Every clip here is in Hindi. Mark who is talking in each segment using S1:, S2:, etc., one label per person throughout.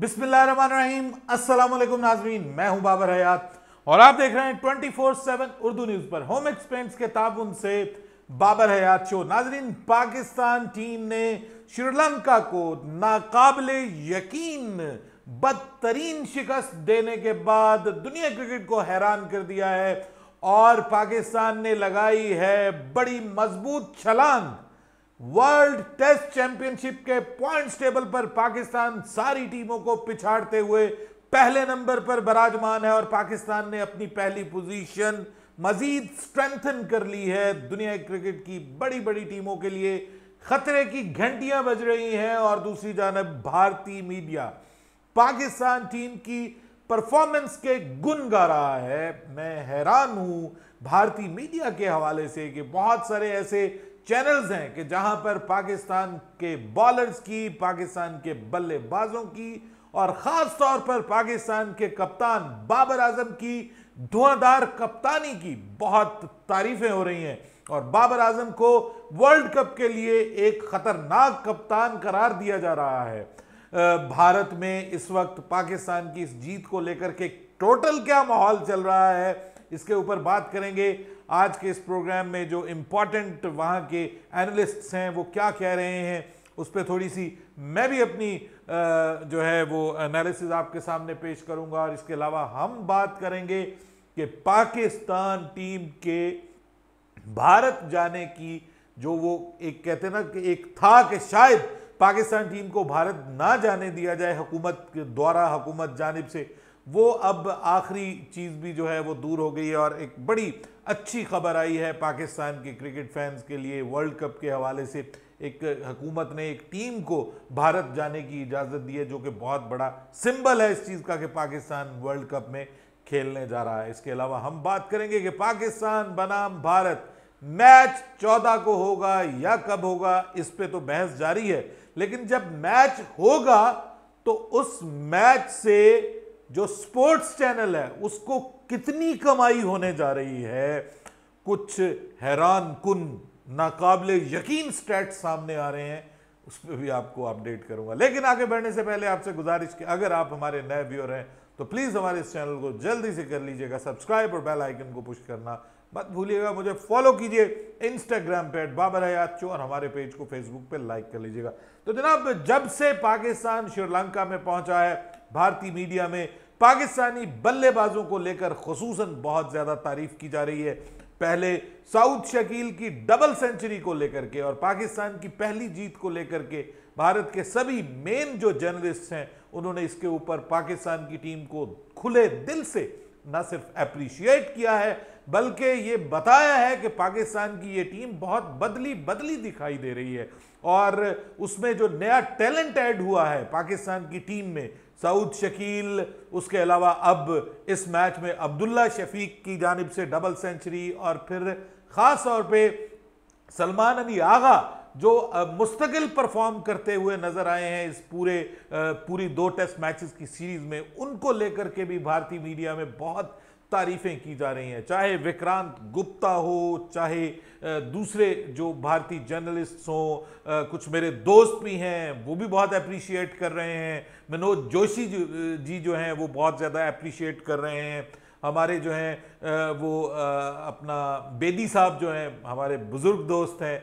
S1: बिस्मिल्लाहिर्रहमानिर्रहीम अस्सलाम वालेकुम नाजरीन मैं हूं बाबर हयात और आप देख रहे हैं 24/7 उर्दू न्यूज़ पर होम एक्सपेंस के ताबुन से बाबर हयात शो नाजरीन पाकिस्तान टीम ने श्रीलंका को नाकाबिल यकीन बदतरीन शिकस्त देने के बाद दुनिया क्रिकेट को हैरान कर दिया है और पाकिस्तान ने लगाई है बड़ी मजबूत छलांग वर्ल्ड टेस्ट चैंपियनशिप के पॉइंट्स टेबल पर पाकिस्तान सारी टीमों को पिछाड़ते हुए पहले नंबर पर बराजमान है और पाकिस्तान ने अपनी पहली पोजीशन मजीद स्ट्रेंथन कर ली है दुनिया क्रिकेट की बड़ी बड़ी टीमों के लिए खतरे की घंटियां बज रही हैं और दूसरी जानब भारतीय मीडिया पाकिस्तान टीम की परफॉर्मेंस के गुन गा रहा है मैं हैरान हूं भारतीय मीडिया के हवाले से कि बहुत सारे ऐसे चैनल्स हैं कि जहां पर पाकिस्तान के बॉलर्स की पाकिस्तान के बल्लेबाजों की और खास तौर पर पाकिस्तान के कप्तान बाबर आजम की धुआंधार कप्तानी की बहुत तारीफें हो रही हैं और बाबर आजम को वर्ल्ड कप के लिए एक खतरनाक कप्तान करार दिया जा रहा है भारत में इस वक्त पाकिस्तान की इस जीत को लेकर के टोटल क्या माहौल चल रहा है इसके ऊपर बात करेंगे आज के इस प्रोग्राम में जो इम्पॉर्टेंट वहाँ के एनालिस्ट्स हैं वो क्या कह रहे हैं उस पर थोड़ी सी मैं भी अपनी जो है वो एनालिसिस आपके सामने पेश करूंगा और इसके अलावा हम बात करेंगे कि पाकिस्तान टीम के भारत जाने की जो वो एक कहते ना कि एक था कि शायद पाकिस्तान टीम को भारत ना जाने दिया जाए हुकूमत के द्वारा हुकूमत जानब से वो अब आखिरी चीज़ भी जो है वो दूर हो गई है और एक बड़ी अच्छी खबर आई है पाकिस्तान के क्रिकेट फैंस के लिए वर्ल्ड कप के हवाले से एक हकूमत ने एक टीम को भारत जाने की इजाज़त दी है जो कि बहुत बड़ा सिंबल है इस चीज़ का कि पाकिस्तान वर्ल्ड कप में खेलने जा रहा है इसके अलावा हम बात करेंगे कि पाकिस्तान बनाम भारत मैच चौदह को होगा या कब होगा इस पर तो बहस जारी है लेकिन जब मैच होगा तो उस मैच से जो स्पोर्ट्स चैनल है उसको कितनी कमाई होने जा रही है कुछ हैरान कन नाकाबले यकीन स्टैट सामने आ रहे हैं उस पर भी आपको अपडेट करूंगा लेकिन आगे बढ़ने से पहले आपसे गुजारिश की अगर आप हमारे नए व्यूअर हैं तो प्लीज़ हमारे इस चैनल को जल्दी से कर लीजिएगा सब्सक्राइब और बेल आइकन को पुश करना मत भूलिएगा मुझे फॉलो कीजिए इंस्टाग्राम पे बाबर हयाचो और हमारे पेज को फेसबुक पे लाइक कर लीजिएगा तो जनाब जब से पाकिस्तान श्रीलंका में पहुंचा है भारतीय मीडिया में पाकिस्तानी बल्लेबाजों को लेकर खसूस बहुत ज़्यादा तारीफ की जा रही है पहले साउथ शकील की डबल सेंचुरी को लेकर के और पाकिस्तान की पहली जीत को लेकर के भारत के सभी मेन जो जर्नलिस्ट हैं उन्होंने इसके ऊपर पाकिस्तान की टीम को खुले दिल से न सिर्फ अप्रिशिएट किया है बल्कि ये बताया है कि पाकिस्तान की ये टीम बहुत बदली बदली दिखाई दे रही है और उसमें जो नया टैलेंट ऐड हुआ है पाकिस्तान की टीम में सऊद शकील उसके अलावा अब इस मैच में अब्दुल्ला शफीक की जानब से डबल सेंचुरी और फिर ख़ास तौर पर सलमान अली आगा जो मुस्तकिल परफॉर्म करते हुए नज़र आए हैं इस पूरे पूरी दो टेस्ट मैचेस की सीरीज़ में उनको लेकर के भी भारतीय मीडिया में बहुत तारीफें की जा रही हैं चाहे विक्रांत गुप्ता हो चाहे दूसरे जो भारतीय जर्नलिस्ट हों कुछ मेरे दोस्त भी हैं वो भी बहुत अप्रिशिएट कर रहे हैं मनोज जोशी जी जो हैं वो बहुत ज़्यादा अप्रिशिएट कर रहे हैं हमारे जो हैं वो अपना बेदी साहब जो हैं हमारे बुज़ुर्ग दोस्त हैं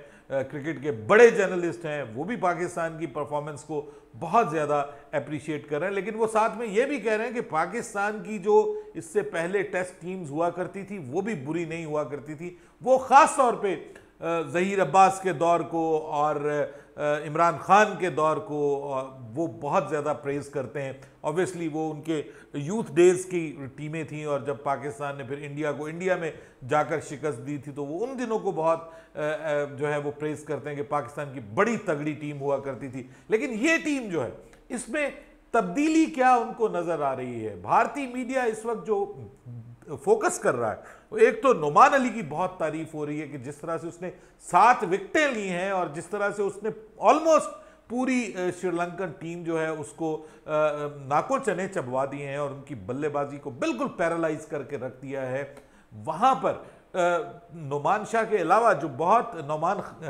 S1: क्रिकेट के बड़े जर्नलिस्ट हैं वो भी पाकिस्तान की परफॉर्मेंस को बहुत ज़्यादा अप्रिशिएट कर रहे हैं लेकिन वो साथ में ये भी कह रहे हैं कि पाकिस्तान की जो इससे पहले टेस्ट टीम्स हुआ करती थी वो भी बुरी नहीं हुआ करती थी वो ख़ास तौर पर ज़हीर अब्बास के दौर को और इमरान खान के दौर को वो बहुत ज़्यादा प्रेज़ करते हैं ऑब्वियसली वो उनके यूथ डेज़ की टीमें थीं और जब पाकिस्तान ने फिर इंडिया को इंडिया में जाकर शिकस्त दी थी तो वो उन दिनों को बहुत जो है वो प्रेज़ करते हैं कि पाकिस्तान की बड़ी तगड़ी टीम हुआ करती थी लेकिन ये टीम जो है इसमें तब्दीली क्या उनको नज़र आ रही है भारतीय मीडिया इस वक्त जो फोकस कर रहा है एक तो नुमान अली की बहुत तारीफ हो रही है कि जिस तरह से उसने सात विकटें ली हैं और जिस तरह से उसने ऑलमोस्ट पूरी श्रीलंकन टीम जो है उसको नाको चने चबवा दिए हैं और उनकी बल्लेबाजी को बिल्कुल पैरालाइज करके रख दिया है वहाँ पर नुमान शाह के अलावा जो बहुत नुमान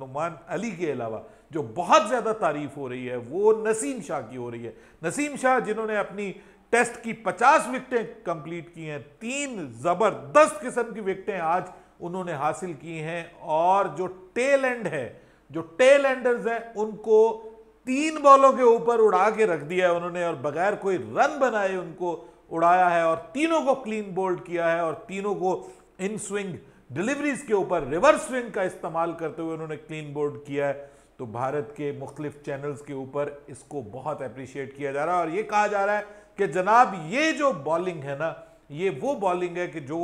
S1: नुमान अली के अलावा जो बहुत ज़्यादा तारीफ हो रही है वो नसीम शाह की हो रही है नसीम शाह जिन्होंने अपनी टेस्ट की 50 विकटें कंप्लीट की हैं तीन जबरदस्त किस्म की विकटें आज उन्होंने हासिल की हैं और जो टेल एंड है जो टेल एंडर्स हैं उनको तीन बॉलों के ऊपर उड़ा के रख दिया है उन्होंने और बगैर कोई रन बनाए उनको उड़ाया है और तीनों को क्लीन बोल्ड किया है और तीनों को इन स्विंग डिलीवरीज के ऊपर रिवर्स स्विंग का इस्तेमाल करते हुए उन्होंने क्लीन बोल्ड किया है तो भारत के मुख्तलिफ चैनल्स के ऊपर इसको बहुत अप्रिशिएट किया जा रहा है और ये कहा जा रहा है कि जनाब ये जो बॉलिंग है ना ये वो बॉलिंग है कि जो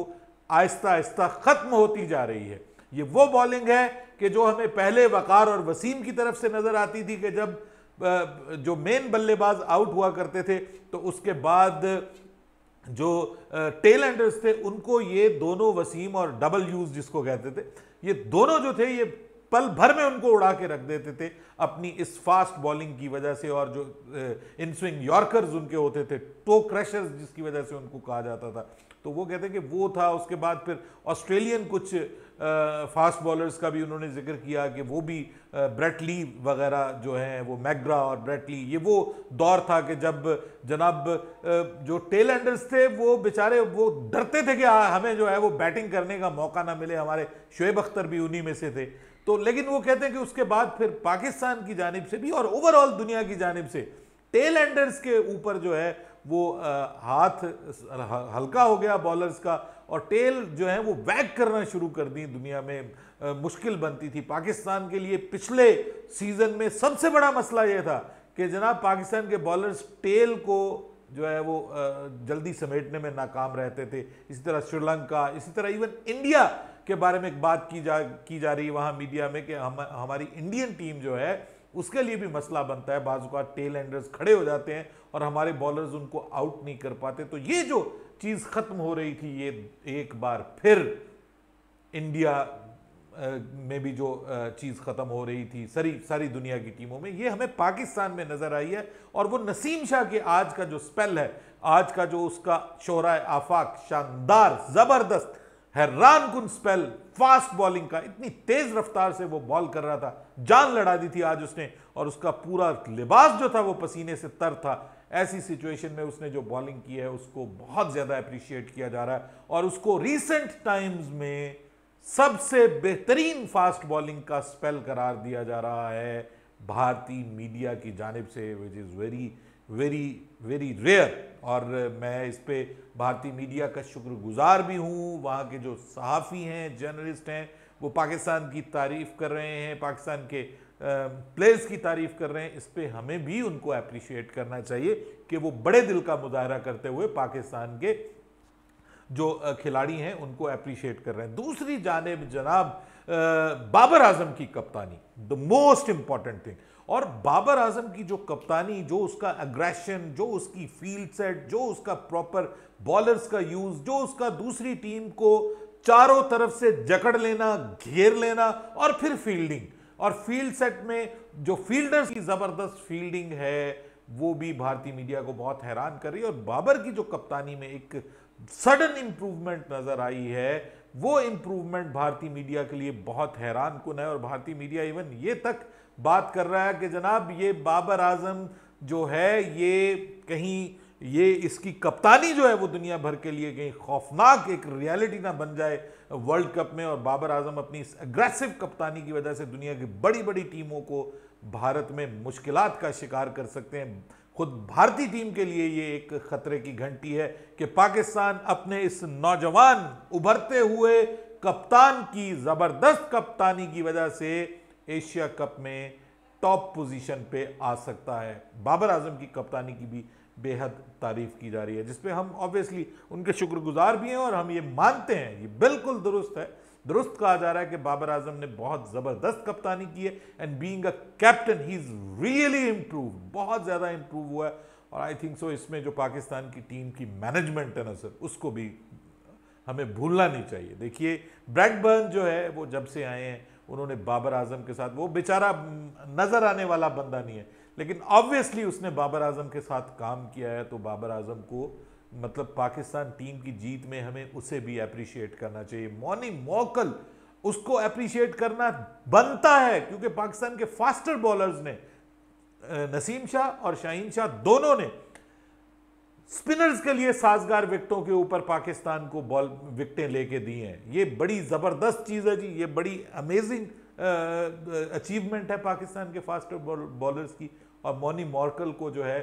S1: आहिस्ता आहिस्ता ख़त्म होती जा रही है ये वो बॉलिंग है कि जो हमें पहले वकार और वसीम की तरफ से नज़र आती थी कि जब जो मेन बल्लेबाज आउट हुआ करते थे तो उसके बाद जो टेल एंडर्स थे उनको ये दोनों वसीम और डबल यूज़ जिसको कहते थे ये दोनों जो थे ये पल भर में उनको उड़ा के रख देते थे अपनी इस फास्ट बॉलिंग की वजह से और जो इन स्विंग यॉर्कर्स उनके होते थे टो क्रशर्स जिसकी वजह से उनको कहा जाता था तो वो कहते हैं कि वो था उसके बाद फिर ऑस्ट्रेलियन कुछ फास्ट बॉलर्स का भी उन्होंने जिक्र किया कि वो भी ब्रेटली वगैरह जो हैं वो मैग्रा और ब्रेटली ये वो दौर था कि जब जनाब जो टेल एंडर्स थे वो बेचारे वो डरते थे कि हमें जो है वो बैटिंग करने का मौका ना मिले हमारे शुएब अख्तर भी उन्हीं में से थे तो लेकिन वो कहते हैं कि उसके बाद फिर पाकिस्तान की जानब से भी और ओवरऑल दुनिया की जानब से टेल एंडर्स के ऊपर जो है वो हाथ हल्का हो गया बॉलर्स का और टेल जो है वो बैक करना शुरू कर दी दुनिया में मुश्किल बनती थी पाकिस्तान के लिए पिछले सीजन में सबसे बड़ा मसला ये था कि जनाब पाकिस्तान के बॉलर्स टेल को जो है वो जल्दी समेटने में नाकाम रहते थे इसी तरह श्रीलंका इसी तरह इवन इंडिया के बारे में एक बात की जा की जा रही है वहाँ मीडिया में कि हम हमारी इंडियन टीम जो है उसके लिए भी मसला बनता है का टेल एंडर्स खड़े हो जाते हैं और हमारे बॉलर्स उनको आउट नहीं कर पाते तो ये जो चीज़ ख़त्म हो रही थी ये एक बार फिर इंडिया में भी जो चीज़ ख़त्म हो रही थी सारी सारी दुनिया की टीमों में ये हमें पाकिस्तान में नज़र आई है और वो नसीम शाह के आज का जो स्पेल है आज का जो उसका शोरा आफाक शानदार ज़बरदस्त हैरान कुन स्पेल फास्ट बॉलिंग का इतनी तेज रफ्तार से वो बॉल कर रहा था जान लड़ा दी थी आज उसने और उसका पूरा लिबास जो था वो पसीने से तर था ऐसी सिचुएशन में उसने जो बॉलिंग की है उसको बहुत ज़्यादा अप्रिशिएट किया जा रहा है और उसको रीसेंट टाइम्स में सबसे बेहतरीन फास्ट बॉलिंग का स्पेल करार दिया जा रहा है भारतीय मीडिया की जानब से which is very very very rare और मैं इस पर भारतीय मीडिया का शुक्रगुजार भी हूँ वहाँ के जो सहाफ़ी हैं जर्नलिस्ट हैं वो पाकिस्तान की तारीफ़ कर रहे हैं पाकिस्तान के प्लेस की तारीफ़ कर रहे हैं इस पर हमें भी उनको अप्रिशिएट करना चाहिए कि वो बड़े दिल का मुजाहरा करते हुए पाकिस्तान के जो खिलाड़ी हैं उनको अप्रिशिएट कर रहे हैं दूसरी जानब जनाब बाबर आजम की कप्तानी द मोस्ट इम्पॉर्टेंट थिंग और बाबर आजम की जो कप्तानी जो उसका अग्रेशन जो उसकी फील्ड सेट जो उसका प्रॉपर बॉलर्स का यूज जो उसका दूसरी टीम को चारों तरफ से जकड़ लेना घेर लेना और फिर फील्डिंग और फील्ड सेट में जो फील्डर्स की जबरदस्त फील्डिंग है वो भी भारतीय मीडिया को बहुत हैरान कर रही है और बाबर की जो कप्तानी में एक सडन इम्प्रूवमेंट नजर आई है वो इम्प्रूवमेंट भारतीय मीडिया के लिए बहुत हैरान कुन है और भारतीय मीडिया इवन ये तक बात कर रहा है कि जनाब ये बाबर आजम जो है ये कहीं ये इसकी कप्तानी जो है वो दुनिया भर के लिए कहीं खौफनाक एक रियलिटी ना बन जाए वर्ल्ड कप में और बाबर आजम अपनी इस अग्रेसिव कप्तानी की वजह से दुनिया की बड़ी बड़ी टीमों को भारत में मुश्किल का शिकार कर सकते हैं खुद भारतीय टीम के लिए ये एक खतरे की घंटी है कि पाकिस्तान अपने इस नौजवान उभरते हुए कप्तान की ज़बरदस्त कप्तानी की वजह से एशिया कप में टॉप पोजीशन पे आ सकता है बाबर आजम की कप्तानी की भी बेहद तारीफ की जा रही है जिसपे हम ऑब्वियसली उनके शुक्रगुजार भी हैं और हम ये मानते हैं ये बिल्कुल दुरुस्त है दुरुस्त कहा जा रहा है कि बाबर आजम ने बहुत ज़बरदस्त कप्तानी की है and being a captain he is really improve बहुत ज़्यादा इम्प्रूव हुआ है और आई थिंक सो इसमें जो पाकिस्तान की टीम की मैनेजमेंट है ना सर उसको भी हमें भूलना नहीं चाहिए देखिए ब्रैकबर्न जो है वो जब से आए हैं उन्होंने बाबर आजम के साथ वो बेचारा नज़र आने वाला बंदा नहीं है लेकिन ऑब्वियसली उसने बाबर आजम के साथ काम किया है तो बाबर आजम को मतलब पाकिस्तान टीम की जीत में हमें उसे भी अप्रिशिएट करना चाहिए मौनी मोकल उसको अप्रिशिएट करना बनता है क्योंकि पाकिस्तान के फास्टर बॉलर्स ने नसीम शाह और शाहीन शाह दोनों ने स्पिनर्स के लिए साजगार विकटों के ऊपर पाकिस्तान को बॉल विकटें लेके दी हैं ये बड़ी ज़बरदस्त चीज़ है जी ये बड़ी अमेजिंग अचीवमेंट है पाकिस्तान के फास्ट बॉलर्स की और मोनी मॉर्कल को जो है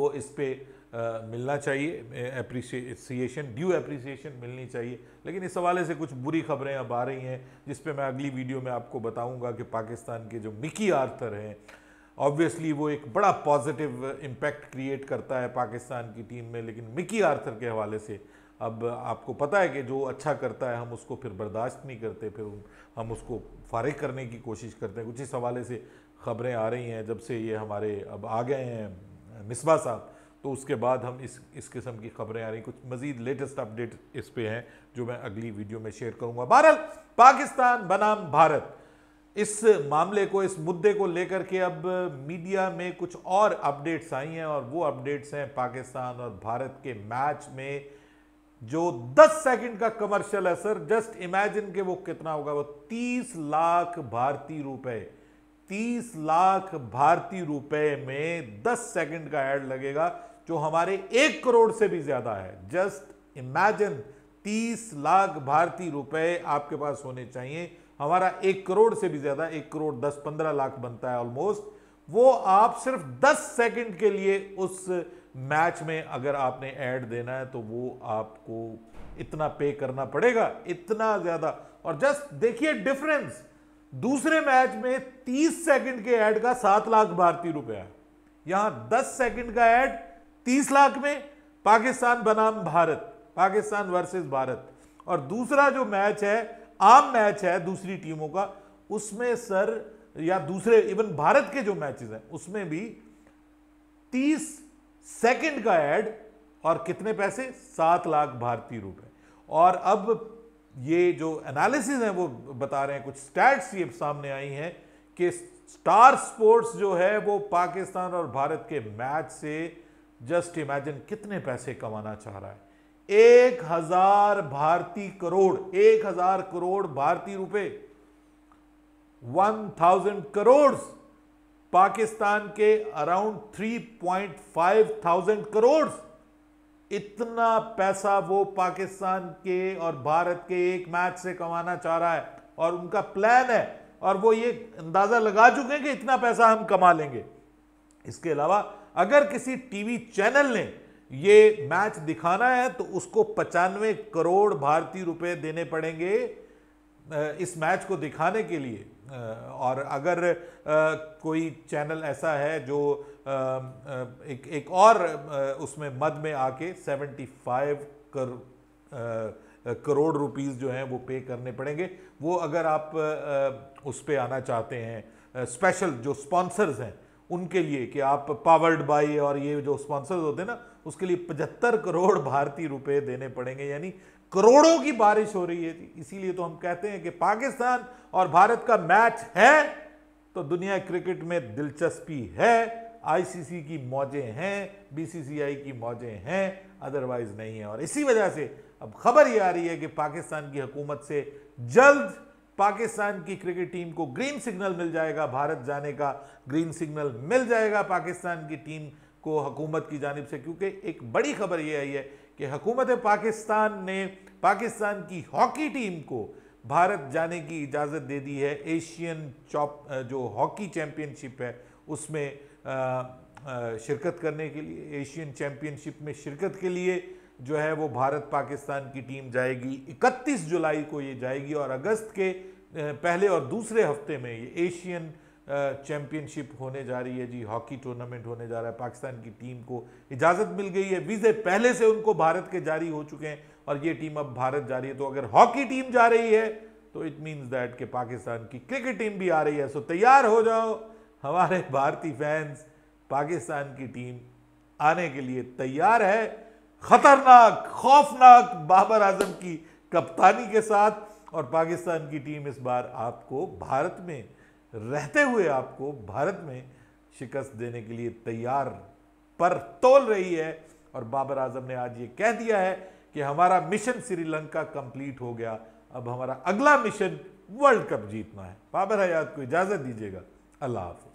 S1: वो इस पर मिलना चाहिए अप्रिसिएशन ड्यू अप्रिसिएशन मिलनी चाहिए लेकिन इस हवाले से कुछ बुरी खबरें अब आ रही हैं जिस पे मैं अगली वीडियो में आपको बताऊंगा कि पाकिस्तान के जो मिकी आर्थर हैं ऑब्वियसली वो एक बड़ा पॉजिटिव इम्पैक्ट क्रिएट करता है पाकिस्तान की टीम में लेकिन मिकी आर्थर के हवाले से अब आपको पता है कि जो अच्छा करता है हम उसको फिर बर्दाश्त नहीं करते फिर हम उसको फारिग करने की कोशिश करते हैं कुछ इस हवाले से खबरें आ रही हैं जब से ये हमारे अब आ गए हैं uh, मिसबा साहब तो उसके बाद हम इस इस किस्म की खबरें आ रही कुछ मज़ीद लेटेस्ट अपडेट इस पर हैं जो मैं अगली वीडियो में शेयर करूँगा बहरल पाकिस्तान बनाम भारत इस मामले को इस मुद्दे को लेकर के अब मीडिया में कुछ और अपडेट्स आई हैं और वो अपडेट्स हैं पाकिस्तान और भारत के मैच में जो 10 सेकंड का कमर्शियल है सर जस्ट इमेजिन के वो कितना होगा वो 30 लाख भारतीय रुपए 30 लाख भारतीय रुपए में 10 सेकंड का ऐड लगेगा जो हमारे एक करोड़ से भी ज्यादा है जस्ट इमेजिन 30 लाख भारतीय रुपए आपके पास होने चाहिए हमारा एक करोड़ से भी ज्यादा एक करोड़ दस पंद्रह लाख बनता है ऑलमोस्ट वो आप सिर्फ दस सेकंड के लिए उस मैच में अगर आपने ऐड देना है तो वो आपको इतना पे करना पड़ेगा इतना ज्यादा और जस्ट देखिए डिफरेंस दूसरे मैच में तीस सेकंड के ऐड का सात लाख भारतीय रुपया यहां दस सेकंड का ऐड तीस लाख में पाकिस्तान बनाम भारत पाकिस्तान वर्सेस भारत और दूसरा जो मैच है आम मैच है दूसरी टीमों का उसमें सर या दूसरे इवन भारत के जो मैचेस हैं उसमें भी 30 सेकंड का एड और कितने पैसे सात लाख भारतीय रुपए और अब ये जो एनालिसिस हैं वो बता रहे हैं कुछ स्टैट्स ये सामने आई हैं कि स्टार स्पोर्ट्स जो है वो पाकिस्तान और भारत के मैच से जस्ट इमेजिन कितने पैसे कमाना चाह रहा है एक हजार भारतीय करोड़ एक हजार करोड़ भारतीय रुपए वन थाउजेंड करोड़ पाकिस्तान के around three point five thousand crore इतना पैसा वो पाकिस्तान के और भारत के एक मैच से कमाना चाह रहा है और उनका प्लान है और वो ये अंदाज़ा लगा चुके हैं कि इतना पैसा हम कमा लेंगे इसके अलावा अगर किसी टीवी चैनल ने ये मैच दिखाना है तो उसको पचानवे करोड़ भारतीय रुपए देने पड़ेंगे इस मैच को दिखाने के लिए और अगर कोई चैनल ऐसा है जो एक एक और उसमें मद में आके 75 कर करोड़ रुपीस जो हैं वो पे करने पड़ेंगे वो अगर आप उस पर आना चाहते हैं स्पेशल जो स्पॉन्सर्स हैं उनके लिए कि आप पावर्ड बाई और ये जो स्पॉन्सर्स होते हैं ना उसके लिए पचहत्तर करोड़ भारतीय रुपए देने पड़ेंगे यानी करोड़ों की बारिश हो रही है इसीलिए तो हम कहते हैं कि पाकिस्तान और भारत का मैच है तो दुनिया क्रिकेट में दिलचस्पी है आईसीसी की मौजें हैं बीसीसीआई की मौजें हैं अदरवाइज नहीं है और इसी वजह से अब खबर ये आ रही है कि पाकिस्तान की हुकूमत से जल्द पाकिस्तान की क्रिकेट टीम को ग्रीन सिग्नल मिल जाएगा भारत जाने का ग्रीन सिग्नल मिल जाएगा पाकिस्तान की टीम को हकूमत की जानब से क्योंकि एक बड़ी खबर ये आई है कि हकूमत पाकिस्तान ने पाकिस्तान की हॉकी टीम को भारत जाने की इजाज़त दे दी है एशियन चॉप जो हॉकी चैम्पियनशिप है उसमें शिरकत करने के लिए एशियन चैम्पियनशिप में शिरकत के लिए जो है वो भारत पाकिस्तान की टीम जाएगी 31 जुलाई को ये जाएगी और अगस्त के पहले और दूसरे हफ्ते में ये एशियन चैम्पियनशिप होने जा रही है जी हॉकी टूर्नामेंट होने जा रहा है पाकिस्तान की टीम को इजाज़त मिल गई है वीज़े पहले से उनको भारत के जारी हो चुके हैं और ये टीम अब भारत जा रही है तो अगर हॉकी टीम जा रही है तो इट मीन्स दैट कि पाकिस्तान की क्रिकेट टीम भी आ रही है सो तैयार हो जाओ हमारे भारतीय फैंस पाकिस्तान की टीम आने के लिए तैयार है खतरनाक खौफनाक बाबर आजम की कप्तानी के साथ और पाकिस्तान की टीम इस बार आपको भारत में रहते हुए आपको भारत में शिकस्त देने के लिए तैयार पर तोल रही है और बाबर आजम ने आज ये कह दिया है कि हमारा मिशन श्रीलंका कंप्लीट हो गया अब हमारा अगला मिशन वर्ल्ड कप जीतना है बाबर हयात को इजाज़त दीजिएगा अल्लाह हाफ